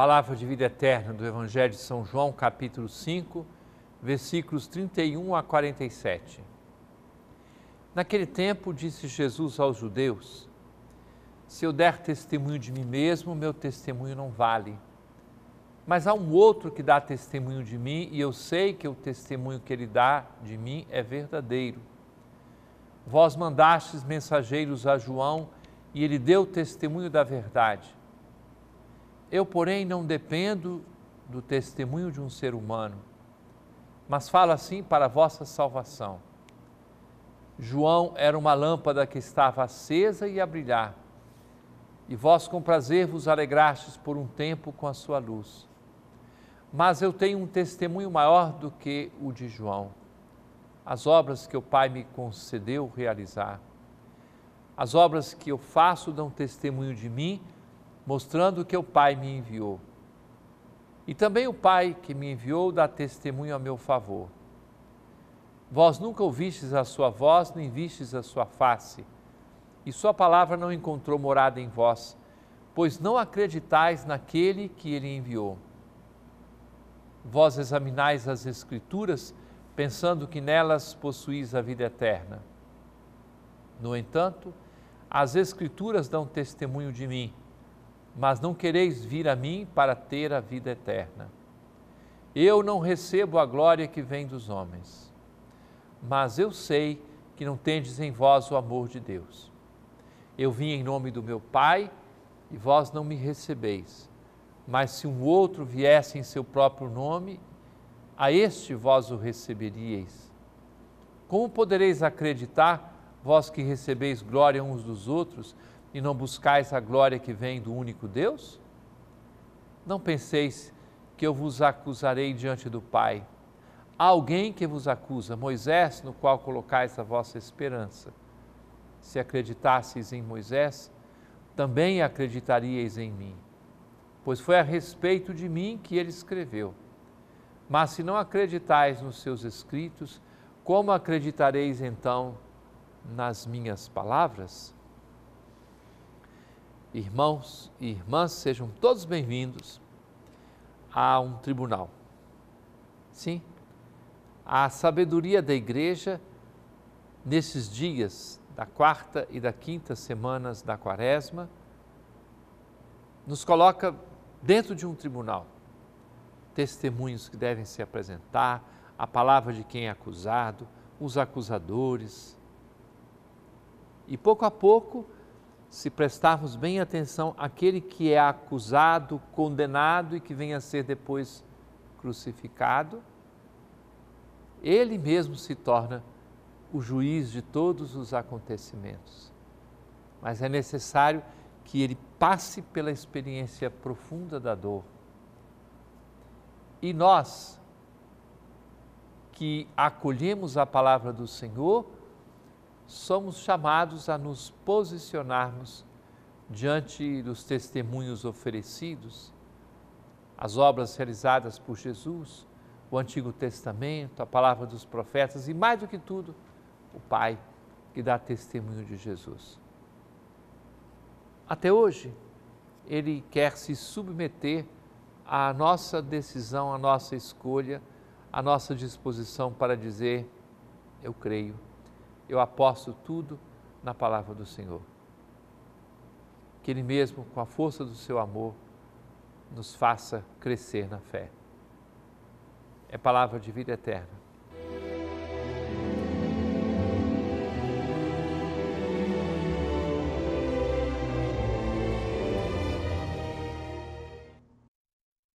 palavra de vida eterna do Evangelho de São João, capítulo 5, versículos 31 a 47. Naquele tempo disse Jesus aos judeus: Se eu der testemunho de mim mesmo, meu testemunho não vale. Mas há um outro que dá testemunho de mim, e eu sei que o testemunho que ele dá de mim é verdadeiro. Vós mandastes mensageiros a João, e ele deu testemunho da verdade. Eu, porém, não dependo do testemunho de um ser humano, mas falo assim para a vossa salvação. João era uma lâmpada que estava acesa e a brilhar, e vós com prazer vos alegrastes por um tempo com a sua luz. Mas eu tenho um testemunho maior do que o de João. As obras que o Pai me concedeu realizar. As obras que eu faço dão testemunho de mim mostrando que o Pai me enviou. E também o Pai que me enviou dá testemunho a meu favor. Vós nunca ouvistes a sua voz, nem vistes a sua face, e sua palavra não encontrou morada em vós, pois não acreditais naquele que ele enviou. Vós examinais as Escrituras, pensando que nelas possuís a vida eterna. No entanto, as Escrituras dão testemunho de mim mas não quereis vir a mim para ter a vida eterna. Eu não recebo a glória que vem dos homens, mas eu sei que não tendes em vós o amor de Deus. Eu vim em nome do meu Pai e vós não me recebeis. Mas se um outro viesse em seu próprio nome, a este vós o receberíeis. Como podereis acreditar, vós que recebeis glória uns dos outros, e não buscais a glória que vem do único Deus? Não penseis que eu vos acusarei diante do Pai. Há alguém que vos acusa, Moisés, no qual colocais a vossa esperança. Se acreditasseis em Moisés, também acreditaríeis em mim, pois foi a respeito de mim que ele escreveu. Mas se não acreditais nos seus escritos, como acreditareis então nas minhas palavras? irmãos e irmãs, sejam todos bem-vindos a um tribunal. Sim, a sabedoria da igreja nesses dias da quarta e da quinta semanas da quaresma nos coloca dentro de um tribunal. Testemunhos que devem se apresentar, a palavra de quem é acusado, os acusadores. E pouco a pouco, se prestarmos bem atenção àquele que é acusado, condenado e que vem a ser depois crucificado, ele mesmo se torna o juiz de todos os acontecimentos. Mas é necessário que ele passe pela experiência profunda da dor. E nós, que acolhemos a palavra do Senhor, somos chamados a nos posicionarmos diante dos testemunhos oferecidos, as obras realizadas por Jesus, o Antigo Testamento, a palavra dos profetas e, mais do que tudo, o Pai que dá testemunho de Jesus. Até hoje, ele quer se submeter à nossa decisão, à nossa escolha, à nossa disposição para dizer: Eu creio eu aposto tudo na palavra do Senhor. Que Ele mesmo, com a força do seu amor, nos faça crescer na fé. É palavra de vida eterna